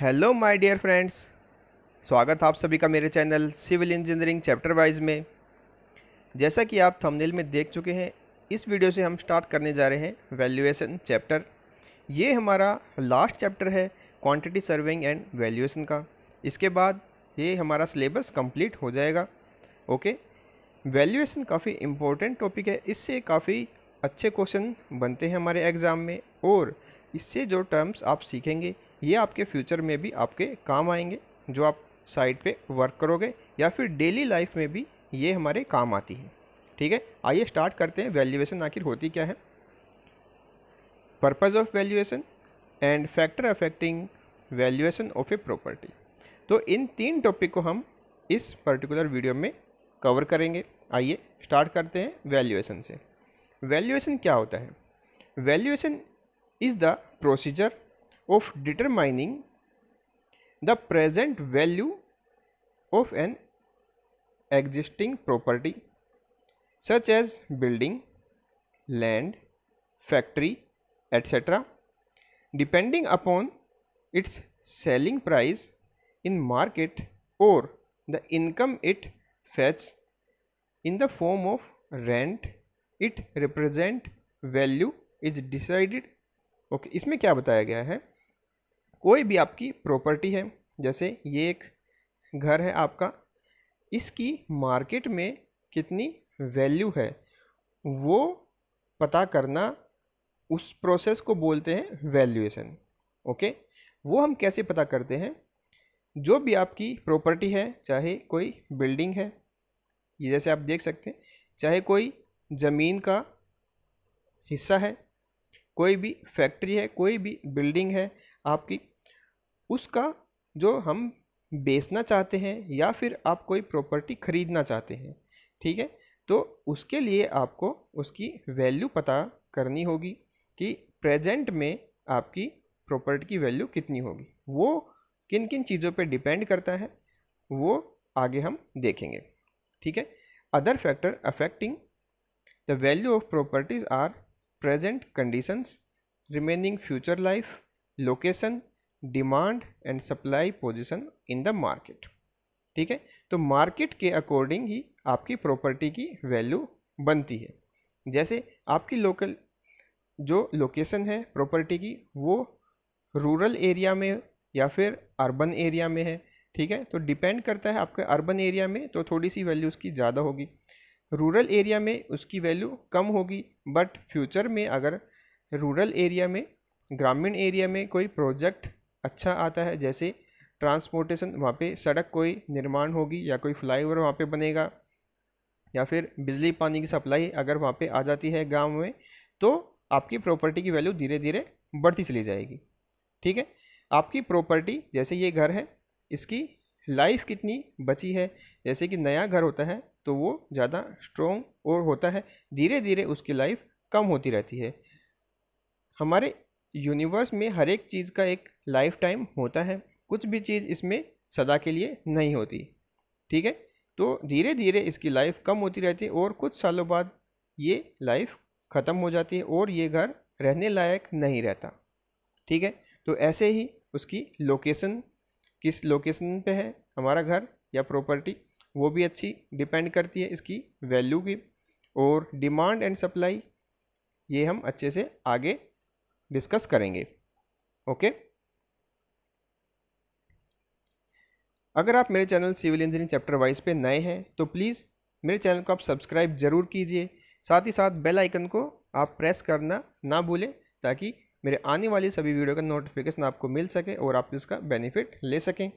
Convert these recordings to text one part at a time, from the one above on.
Hello my dear friends स्वागत आप सभी का मेरे channel civil engineering chapter wise में जैसा कि आप थंबनेल में देख चुके हैं इस वीडियो से हम स्टार्ट करने जा रहे हैं वैल्यूएशन चैप्टर ये हमारा लास्ट चैप्टर है क्वांटिटी सर्विंग एंड वैल्यूएशन का इसके बाद ये हमारा सिलेबस कम्प्लीट हो जाएगा ओके वैल्यूएसन काफ़ी इम्पोर्टेंट टॉपिक है इससे काफ़ी अच्छे क्वेश्चन बनते हैं हमारे एग्ज़ाम में और इससे जो टर्म्स आप सीखेंगे ये आपके फ्यूचर में भी आपके काम आएंगे जो आप साइट पे वर्क करोगे या फिर डेली लाइफ में भी ये हमारे काम आती है ठीक है आइए स्टार्ट करते हैं वैल्यूएशन आखिर होती क्या है purpose of valuation and factor affecting valuation of a property तो इन तीन टॉपिक को हम इस पर्टिकुलर वीडियो में कवर करेंगे आइए स्टार्ट करते हैं वैल्यूएशन से वैल्यूएशन क्या होता है valuation is the procedure of determining the present value of an existing property such as building, land, factory, etc. depending upon its selling price in market or the income it fetches in the form of rent it represent value is decided okay, isme kya bataya gaya hai कोई भी आपकी property है जैसे ये एक घर है आपका इसकी मार्केट में कितनी वैल्यू है वो पता करना उस प्रोसेस को बोलते हैं वैल्यूएशन ओके वो हम कैसे पता करते हैं जो भी आपकी प्रॉपर्टी है चाहे कोई बिल्डिंग है ये जैसे आप देख सकते हैं चाहे कोई ज़मीन का हिस्सा है कोई भी फैक्ट्री है कोई भी बिल्डिंग है आपकी उसका जो हम बेचना चाहते हैं या फिर आप कोई प्रॉपर्टी ख़रीदना चाहते हैं ठीक है तो उसके लिए आपको उसकी वैल्यू पता करनी होगी कि प्रेजेंट में आपकी प्रॉपर्टी की वैल्यू कितनी होगी वो किन किन चीज़ों पे डिपेंड करता है वो आगे हम देखेंगे ठीक है other factor affecting the value of properties are present conditions remaining future life location demand and supply position in the market ठीक है तो मार्केट के अकॉर्डिंग ही आपकी प्रॉपर्टी की वैल्यू बनती है जैसे आपकी लोकल जो लोकेशन है प्रॉपर्टी की वो रूरल एरिया में या फिर अर्बन एरिया में है ठीक है तो डिपेंड करता है आपके अर्बन एरिया में तो थोड़ी सी वैल्यू उसकी ज़्यादा होगी रूरल एरिया में उसकी वैल्यू कम होगी बट फ्यूचर में अगर रूरल एरिया में ग्रामीण एरिया में कोई प्रोजेक्ट अच्छा आता है जैसे ट्रांसपोर्टेशन वहाँ पे सड़क कोई निर्माण होगी या कोई फ्लाईओवर वहाँ पर बनेगा या फिर बिजली पानी की सप्लाई अगर वहाँ पे आ जाती है गांव में तो आपकी प्रॉपर्टी की वैल्यू धीरे धीरे बढ़ती चली जाएगी ठीक है आपकी प्रॉपर्टी जैसे ये घर है इसकी लाइफ कितनी बची है जैसे कि नया घर होता है तो वो ज़्यादा स्ट्रोंग और होता है धीरे धीरे उसकी लाइफ कम होती रहती है हमारे यूनिवर्स में हर एक चीज़ का एक लाइफ टाइम होता है कुछ भी चीज़ इसमें सदा के लिए नहीं होती ठीक है तो धीरे धीरे इसकी लाइफ कम होती रहती है और कुछ सालों बाद ये लाइफ ख़त्म हो जाती है और ये घर रहने लायक नहीं रहता ठीक है तो ऐसे ही उसकी लोकेशन किस लोकेशन पे है हमारा घर या प्रॉपर्टी वो भी अच्छी डिपेंड करती है इसकी वैल्यू की और डिमांड एंड सप्लाई ये हम अच्छे से आगे डिस्कस करेंगे ओके अगर आप मेरे channel civil engineering chapter wise पे नए हैं तो प्लीज़ मेरे चैनल को आप सब्सक्राइब जरूर कीजिए साथ ही साथ बेल आइकन को आप प्रेस करना ना भूलें ताकि मेरे आने वाली सभी वीडियो का नोटिफिकेशन आपको मिल सके और आप इसका बेनिफिट ले सकें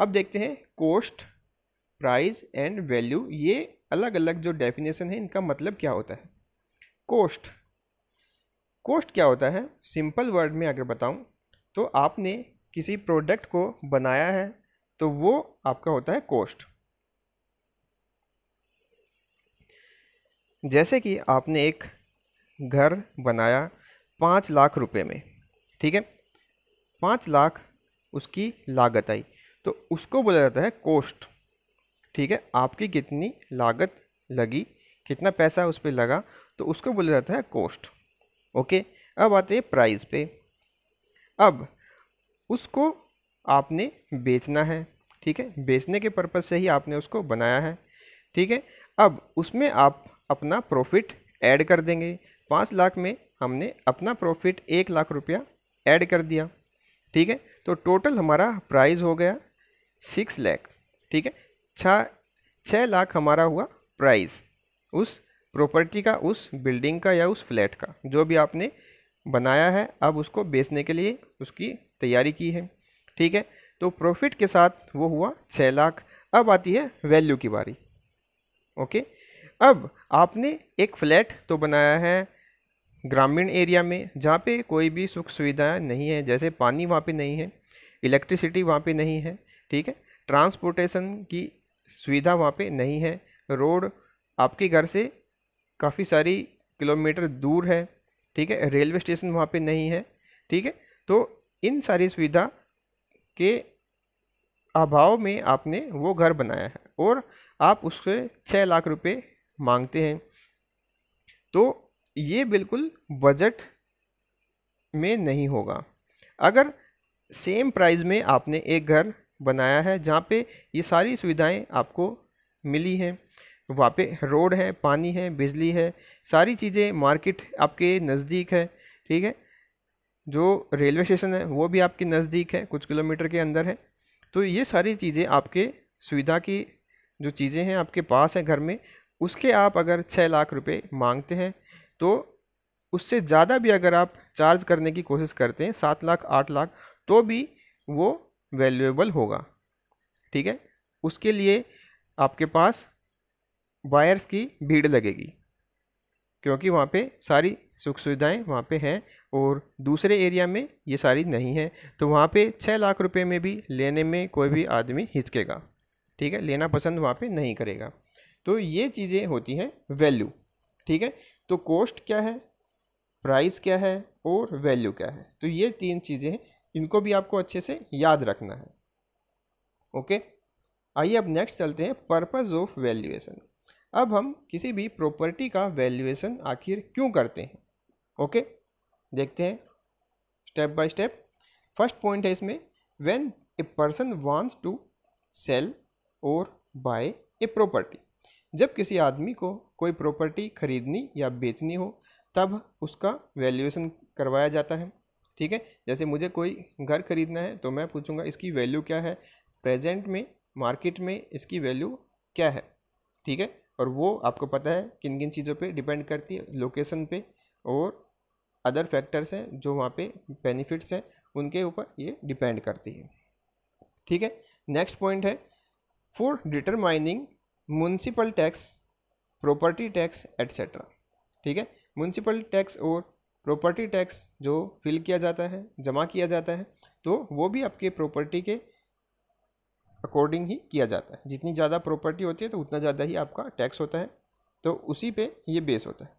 अब देखते हैं कोस्ट प्राइस एंड वैल्यू ये अलग अलग जो डेफिनेशन है इनका मतलब क्या होता है कोस्ट कोस्ट क्या होता है सिंपल वर्ड में अगर बताऊँ तो आपने किसी प्रोडक्ट को बनाया है तो वो आपका होता है कोस्ट जैसे कि आपने एक घर बनाया पाँच लाख रुपए में ठीक है पाँच लाख उसकी लागत आई तो उसको बोला जाता है कोस्ट ठीक है आपकी कितनी लागत लगी कितना पैसा उस पर लगा तो उसको बोला जाता है कोस्ट ओके अब आते हैं प्राइस पे अब उसको आपने बेचना है ठीक है बेचने के पर्पज़ से ही आपने उसको बनाया है ठीक है अब उसमें आप अपना प्रॉफिट ऐड कर देंगे पाँच लाख में हमने अपना प्रॉफिट एक लाख रुपया ऐड कर दिया ठीक है तो टोटल हमारा प्राइस हो गया सिक्स लैख ठीक है छः छः लाख हमारा हुआ प्राइस उस प्रॉपर्टी का उस बिल्डिंग का या उस फ्लैट का जो भी आपने बनाया है अब उसको बेचने के लिए उसकी तैयारी की है ठीक है तो प्रॉफिट के साथ वो हुआ छः लाख अब आती है वैल्यू की बारी ओके अब आपने एक फ्लैट तो बनाया है ग्रामीण एरिया में जहाँ पे कोई भी सुख सुविधाएँ नहीं है जैसे पानी वहाँ पे नहीं है इलेक्ट्रिसिटी वहाँ पे नहीं है ठीक है ट्रांसपोर्टेशन की सुविधा वहाँ पे नहीं है रोड आपके घर से काफ़ी सारी किलोमीटर दूर है ठीक है रेलवे स्टेशन वहाँ पे नहीं है ठीक है तो इन सारी सुविधा के अभाव में आपने वो घर बनाया है और आप उसके छः लाख रुपए मांगते हैं तो ये बिल्कुल बजट में नहीं होगा अगर सेम प्राइस में आपने एक घर बनाया है जहाँ पे ये सारी सुविधाएं आपको मिली हैं वहाँ पे रोड है पानी है बिजली है सारी चीज़ें मार्केट आपके नज़दीक है ठीक है जो रेलवे स्टेशन है वो भी आपके नज़दीक है कुछ किलोमीटर के अंदर है तो ये सारी चीज़ें आपके सुविधा की जो चीज़ें हैं आपके पास हैं घर में उसके आप अगर छः लाख रुपए मांगते हैं तो उससे ज़्यादा भी अगर आप चार्ज करने की कोशिश करते हैं सात लाख आठ लाख तो भी वो वैल्यूएबल होगा ठीक है उसके लिए आपके पास वायर्स की भीड़ लगेगी क्योंकि वहाँ पे सारी सुख सुविधाएँ वहाँ पे हैं और दूसरे एरिया में ये सारी नहीं है तो वहाँ पे छः लाख रुपए में भी लेने में कोई भी आदमी हिचकेगा ठीक है लेना पसंद वहाँ पे नहीं करेगा तो ये चीज़ें होती हैं वैल्यू ठीक है तो कॉस्ट क्या है प्राइस क्या है और वैल्यू क्या है तो ये तीन चीज़ें हैं इनको भी आपको अच्छे से याद रखना है ओके आइए अब नेक्स्ट चलते हैं पर्पज़ ऑफ वैल्यूएसन अब हम किसी भी प्रॉपर्टी का वैल्यूएशन आखिर क्यों करते हैं ओके देखते हैं step by step first point है इसमें when a person wants to sell और बाय ए प्रॉपर्टी जब किसी आदमी को कोई प्रॉपर्टी खरीदनी या बेचनी हो तब उसका वैल्यूएशन करवाया जाता है ठीक है जैसे मुझे कोई घर खरीदना है तो मैं पूछूंगा इसकी वैल्यू क्या है प्रेजेंट में मार्केट में इसकी वैल्यू क्या है ठीक है और वो आपको पता है किन किन चीज़ों पे डिपेंड करती है लोकेशन पे और अदर फैक्टर्स हैं जो वहाँ पे बेनिफिट्स हैं उनके ऊपर ये डिपेंड करती है ठीक है नेक्स्ट पॉइंट है for determining municipal tax property tax etcetera ठीक है म्यूनसिपल टैक्स और प्रॉपर्टी टैक्स जो फिल किया जाता है जमा किया जाता है तो वो भी आपके प्रॉपर्टी के अकॉर्डिंग ही किया जाता है जितनी ज़्यादा प्रॉपर्टी होती है तो उतना ज़्यादा ही आपका टैक्स होता है तो उसी पे ये बेस होता है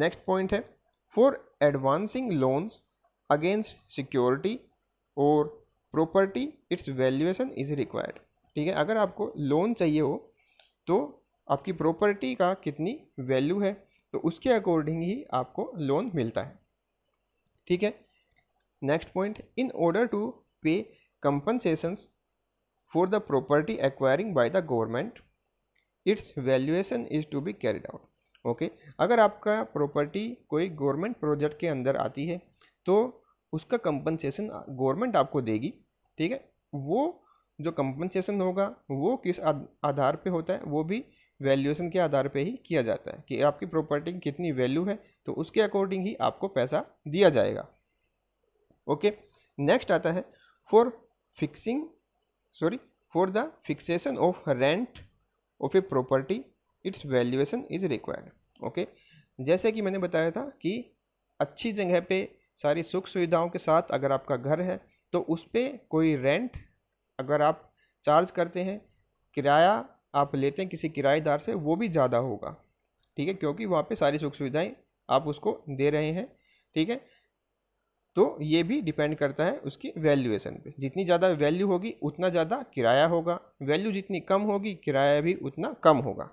नेक्स्ट पॉइंट है for advancing loans against security और property its valuation is required ठीक है अगर आपको लोन चाहिए हो तो आपकी प्रॉपर्टी का कितनी वैल्यू है तो उसके अकॉर्डिंग ही आपको लोन मिलता है ठीक है next point in order to pay compensations for the property acquiring by the government its valuation is to be carried out okay अगर आपका प्रॉपर्टी कोई गवर्नमेंट प्रोजेक्ट के अंदर आती है तो उसका कंपनसेशन गवर्नमेंट आपको देगी ठीक है वो जो कंपनसेशन होगा वो किस आधार पे होता है वो भी वैल्यूएशन के आधार पे ही किया जाता है कि आपकी प्रॉपर्टी की कितनी वैल्यू है तो उसके अकॉर्डिंग ही आपको पैसा दिया जाएगा ओके नेक्स्ट आता है for fixing sorry for the fixation of rent of a property its valuation is required okay जैसे कि मैंने बताया था कि अच्छी जगह पे सारी सुख सुविधाओं के साथ अगर आपका घर है तो उस पर कोई रेंट अगर आप चार्ज करते हैं किराया आप लेते हैं किसी किराएदार से वो भी ज़्यादा होगा ठीक है क्योंकि वहाँ पे सारी सुख सुविधाएं आप उसको दे रहे हैं ठीक है तो ये भी डिपेंड करता है उसकी वैल्यूएशन पे जितनी ज़्यादा वैल्यू होगी उतना ज़्यादा किराया होगा वैल्यू जितनी कम होगी किराया भी उतना कम होगा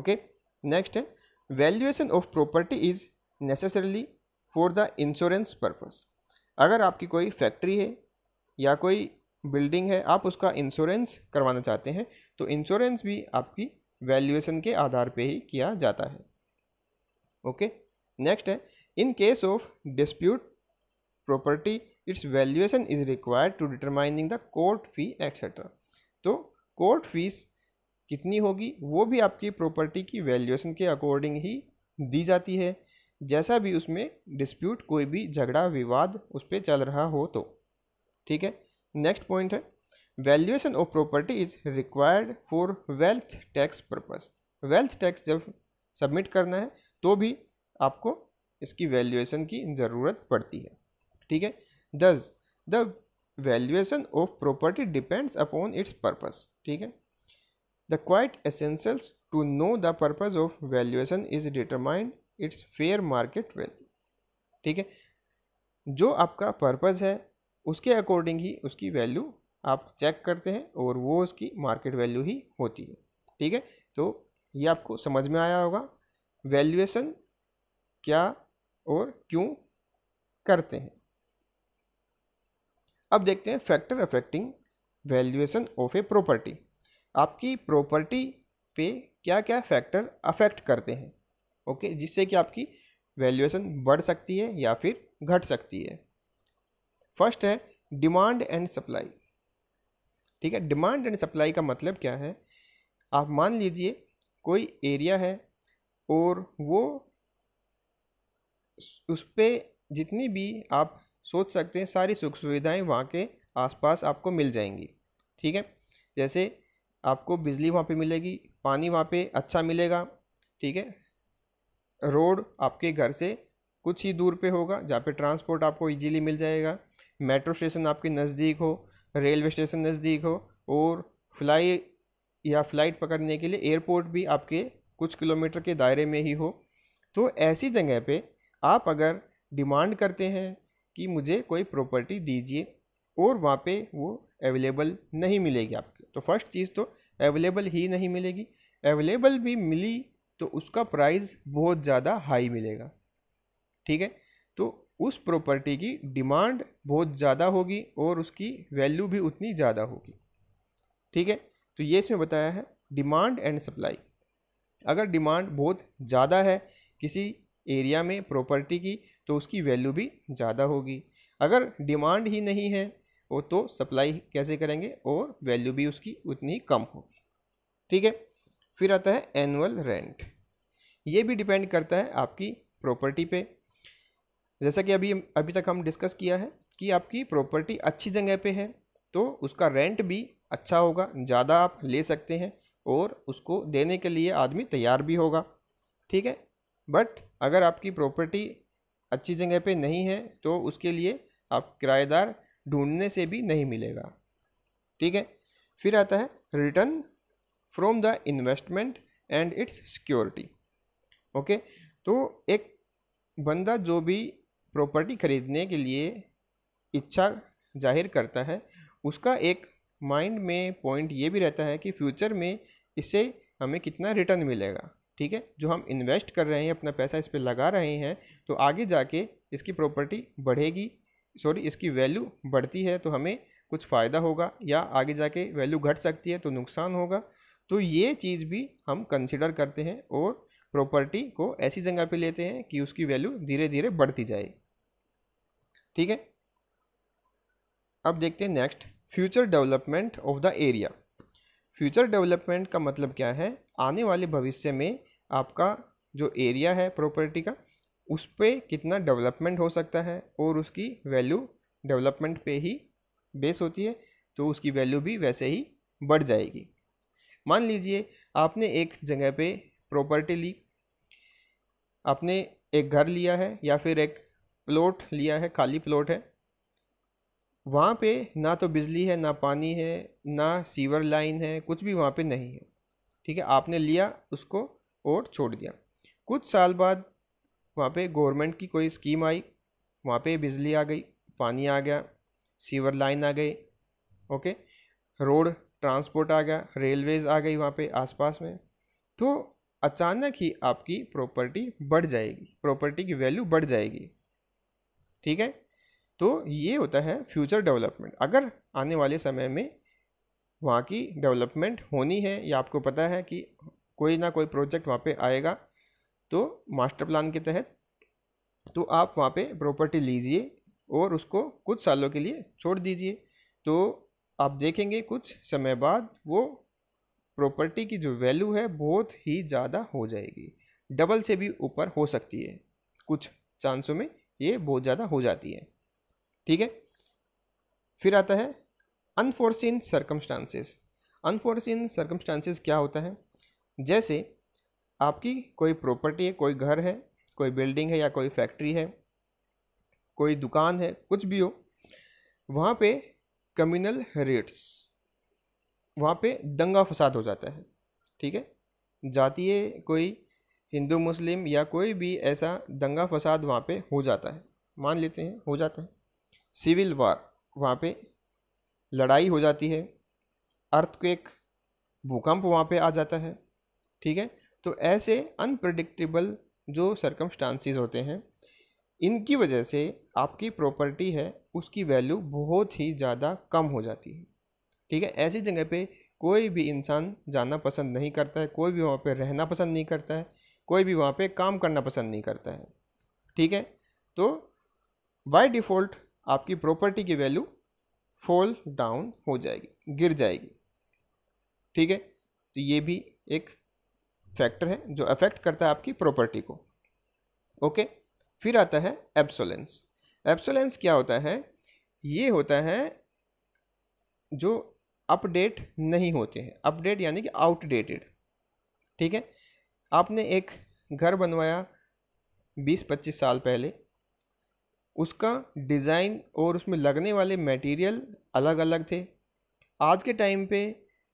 ओके नेक्स्ट है valuation of property is necessarily for the insurance purpose अगर आपकी कोई फैक्ट्री है या कोई बिल्डिंग है आप उसका इंश्योरेंस करवाना चाहते हैं तो इंश्योरेंस भी आपकी वैल्यूएशन के आधार पे ही किया जाता है ओके नेक्स्ट है in case of dispute property its valuation is required to determining the court fee etcetera तो कोर्ट फीस कितनी होगी वो भी आपकी प्रॉपर्टी की वैल्यूएशन के अकॉर्डिंग ही दी जाती है जैसा भी उसमें डिस्प्यूट कोई भी झगड़ा विवाद उस पर चल रहा हो तो ठीक है नेक्स्ट पॉइंट है valuation of property is required for wealth tax purpose wealth tax जब सबमिट करना है तो भी आपको इसकी वैल्यूएशन की ज़रूरत पड़ती है ठीक है thus the valuation of property depends upon its purpose ठीक है the quite essentials to know the purpose of valuation is determined its fair market value ठीक है जो आपका पर्पज़ है उसके अकॉर्डिंग ही उसकी वैल्यू आप चेक करते हैं और वो उसकी मार्केट वैल्यू ही होती है ठीक है तो ये आपको समझ में आया होगा वैल्यूएशन क्या और क्यों करते हैं अब देखते हैं factor affecting valuation of a property आपकी प्रॉपर्टी पे क्या क्या फैक्टर अफेक्ट करते हैं ओके जिससे कि आपकी वैल्यूएशन बढ़ सकती है या फिर घट सकती है फर्स्ट है डिमांड एंड सप्लाई ठीक है डिमांड एंड सप्लाई का मतलब क्या है आप मान लीजिए कोई एरिया है और वो उस पर जितनी भी आप सोच सकते हैं सारी सुख सुविधाएं वहाँ के आसपास आपको मिल जाएंगी ठीक है जैसे आपको बिजली वहाँ पे मिलेगी पानी वहाँ पे अच्छा मिलेगा ठीक है रोड आपके घर से कुछ ही दूर पे होगा जहाँ पे ट्रांसपोर्ट आपको इजीली मिल जाएगा मेट्रो स्टेशन आपके नज़दीक हो रेलवे स्टेशन नज़दीक हो और फ्लाई या फ्लाइट पकड़ने के लिए एयरपोर्ट भी आपके कुछ किलोमीटर के दायरे में ही हो तो ऐसी जगह पे आप अगर डिमांड करते हैं कि मुझे कोई प्रॉपर्टी दीजिए और वहाँ पे वो अवेलेबल नहीं मिलेगी आपको तो फर्स्ट चीज़ तो अवेलेबल ही नहीं मिलेगी अवेलेबल भी मिली तो उसका प्राइस बहुत ज़्यादा हाई मिलेगा ठीक है तो उस प्रॉपर्टी की डिमांड बहुत ज़्यादा होगी और उसकी वैल्यू भी उतनी ज़्यादा होगी ठीक है तो ये इसमें बताया है डिमांड एंड सप्लाई अगर डिमांड बहुत ज़्यादा है किसी एरिया में प्रॉपर्टी की तो उसकी वैल्यू भी ज़्यादा होगी अगर डिमांड ही नहीं है वो तो सप्लाई कैसे करेंगे और वैल्यू भी उसकी उतनी कम होगी ठीक है फिर आता है एनुअल रेंट ये भी डिपेंड करता है आपकी प्रॉपर्टी पे जैसा कि अभी अभी तक हम डिस्कस किया है कि आपकी प्रॉपर्टी अच्छी जगह पे है तो उसका रेंट भी अच्छा होगा ज़्यादा आप ले सकते हैं और उसको देने के लिए आदमी तैयार भी होगा ठीक है बट अगर आपकी प्रॉपर्टी अच्छी जगह पे नहीं है तो उसके लिए आप किराएदार ढूंढने से भी नहीं मिलेगा ठीक है फिर आता है return from the investment and its security okay तो एक बंदा जो भी प्रॉपर्टी खरीदने के लिए इच्छा जाहिर करता है उसका एक माइंड में पॉइंट ये भी रहता है कि फ्यूचर में इससे हमें कितना रिटर्न मिलेगा ठीक है जो हम इन्वेस्ट कर रहे हैं अपना पैसा इस पर लगा रहे हैं तो आगे जाके इसकी प्रॉपर्टी बढ़ेगी सॉरी इसकी वैल्यू बढ़ती है तो हमें कुछ फ़ायदा होगा या आगे जाके वैल्यू घट सकती है तो नुकसान होगा तो ये चीज़ भी हम कंसिडर करते हैं और प्रॉपर्टी को ऐसी जगह पे लेते हैं कि उसकी वैल्यू धीरे धीरे बढ़ती जाए ठीक है अब देखते हैं next future development of the area future development का मतलब क्या है आने वाले भविष्य में आपका जो एरिया है प्रॉपर्टी का उस पर कितना डेवलपमेंट हो सकता है और उसकी वैल्यू डेवलपमेंट पे ही बेस होती है तो उसकी वैल्यू भी वैसे ही बढ़ जाएगी मान लीजिए आपने एक जगह पे प्रॉपर्टी ली आपने एक घर लिया है या फिर एक प्लॉट लिया है खाली प्लॉट है वहाँ पे ना तो बिजली है ना पानी है ना सीवर लाइन है कुछ भी वहाँ पे नहीं है ठीक है आपने लिया उसको और छोड़ दिया कुछ साल बाद वहाँ पे गवर्नमेंट की कोई स्कीम आई वहाँ पे बिजली आ गई पानी आ गया सीवर लाइन आ गई ओके रोड ट्रांसपोर्ट आ गया रेलवेज़ आ गई वहाँ पे आसपास में तो अचानक ही आपकी प्रॉपर्टी बढ़ जाएगी प्रॉपर्टी की वैल्यू बढ़ जाएगी ठीक है तो ये होता है फ्यूचर डेवलपमेंट अगर आने वाले समय में वहाँ की डेवलपमेंट होनी है या आपको पता है कि कोई ना कोई प्रोजेक्ट वहाँ पे आएगा तो मास्टर प्लान के तहत तो आप वहाँ पे प्रॉपर्टी लीजिए और उसको कुछ सालों के लिए छोड़ दीजिए तो आप देखेंगे कुछ समय बाद वो प्रॉपर्टी की जो वैल्यू है बहुत ही ज़्यादा हो जाएगी डबल से भी ऊपर हो सकती है कुछ चांसों में ये बहुत ज़्यादा हो जाती है ठीक है फिर आता है अनफोर्सिन सर्कमस्टांसेस अनफोर्सिन सर्कमस्टांसेस क्या होता है जैसे आपकी कोई प्रॉपर्टी है कोई घर है कोई बिल्डिंग है या कोई फैक्ट्री है कोई दुकान है कुछ भी हो वहाँ पे कम्युनल रेट्स वहाँ पे दंगा फसाद हो जाता है ठीक है जातीय कोई हिंदू मुस्लिम या कोई भी ऐसा दंगा फसाद वहाँ पे हो जाता है मान लेते हैं हो जाता है सिविल वार वहाँ पे लड़ाई हो जाती है अर्थ को एक भूकंप वहाँ पे आ जाता है ठीक है तो ऐसे अनप्रडिक्टेबल जो सरकमस्टांसिस होते हैं इनकी वजह से आपकी प्रॉपर्टी है उसकी वैल्यू बहुत ही ज़्यादा कम हो जाती है ठीक है ऐसी जगह पे कोई भी इंसान जाना पसंद नहीं करता है कोई भी वहाँ पे रहना पसंद नहीं करता है कोई भी वहाँ पे काम करना पसंद नहीं करता है ठीक है तो बाय डिफ़ॉल्ट आपकी प्रॉपर्टी की वैल्यू फॉल डाउन हो जाएगी गिर जाएगी ठीक है तो ये भी एक फैक्टर है जो अफेक्ट करता है आपकी प्रॉपर्टी को ओके फिर आता है एब्सोलेंस एब्सोलेंस क्या होता है ये होता है जो अपडेट नहीं होते हैं अपडेट यानी कि आउटडेटेड ठीक है आपने एक घर बनवाया 20-25 साल पहले उसका डिज़ाइन और उसमें लगने वाले मटेरियल अलग अलग थे आज के टाइम पे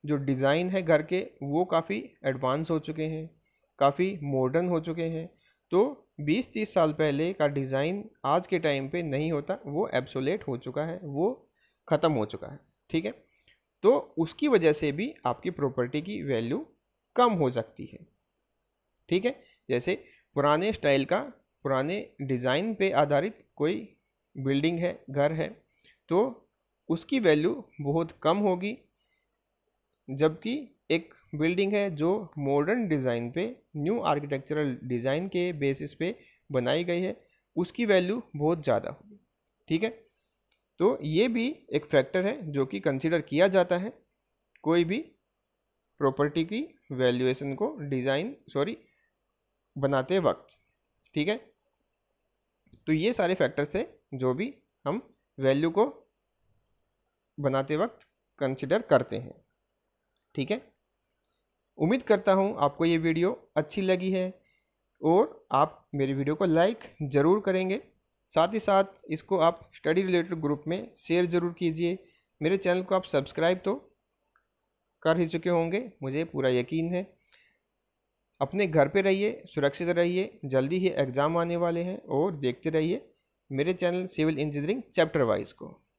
जो डिज़ाइन है घर के वो काफ़ी एडवांस हो चुके हैं काफ़ी मॉडर्न हो चुके हैं तो 20-30 साल पहले का डिज़ाइन आज के टाइम पे नहीं होता वो एब्सोलेट हो चुका है वो ख़त्म हो चुका है ठीक है तो उसकी वजह से भी आपकी प्रॉपर्टी की वैल्यू कम हो सकती है ठीक है जैसे पुराने स्टाइल का पुराने डिज़ाइन पे आधारित कोई बिल्डिंग है घर है तो उसकी वैल्यू बहुत कम होगी जबकि एक बिल्डिंग है जो मॉडर्न डिज़ाइन पे न्यू आर्किटेक्चरल डिज़ाइन के बेसिस पे बनाई गई है उसकी वैल्यू बहुत ज़्यादा होगी ठीक है तो ये भी एक फैक्टर है जो कि कंसिडर किया जाता है कोई भी प्रॉपर्टी की वैल्यूएशन को डिज़ाइन सॉरी बनाते वक्त ठीक है तो ये सारे फैक्टर्स थे जो भी हम वैल्यू को बनाते वक्त कंसिडर करते हैं ठीक है उम्मीद करता हूँ आपको ये वीडियो अच्छी लगी है और आप मेरी वीडियो को लाइक ज़रूर करेंगे साथ ही साथ इसको आप स्टडी रिलेटेड ग्रुप में शेयर ज़रूर कीजिए मेरे चैनल को आप सब्सक्राइब तो कर ही चुके होंगे मुझे पूरा यकीन है अपने घर पे रहिए सुरक्षित रहिए जल्दी ही एग्ज़ाम आने वाले हैं और देखते रहिए मेरे channel civil engineering chapter wise को